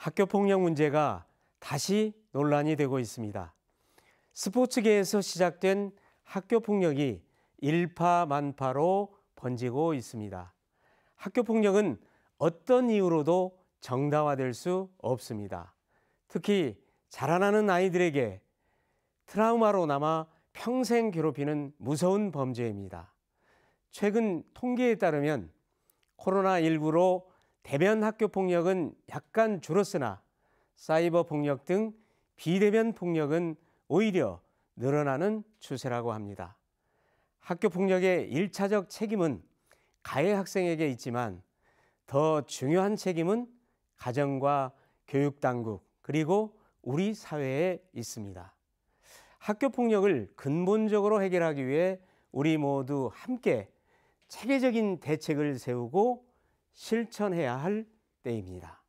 학교 폭력 문제가 다시 논란이 되고 있습니다. 스포츠계에서 시작된 학교 폭력이 일파만파로 번지고 있습니다. 학교 폭력은 어떤 이유로도 정당화될 수 없습니다. 특히 자라나는 아이들에게 트라우마로 남아 평생 괴롭히는 무서운 범죄입니다. 최근 통계에 따르면 코로나19로 대면 학교 폭력은 약간 줄었으나 사이버 폭력 등 비대면 폭력은 오히려 늘어나는 추세라고 합니다. 학교 폭력의 1차적 책임은 가해 학생에게 있지만 더 중요한 책임은 가정과 교육당국 그리고 우리 사회에 있습니다. 학교 폭력을 근본적으로 해결하기 위해 우리 모두 함께 체계적인 대책을 세우고 실천해야 할 때입니다.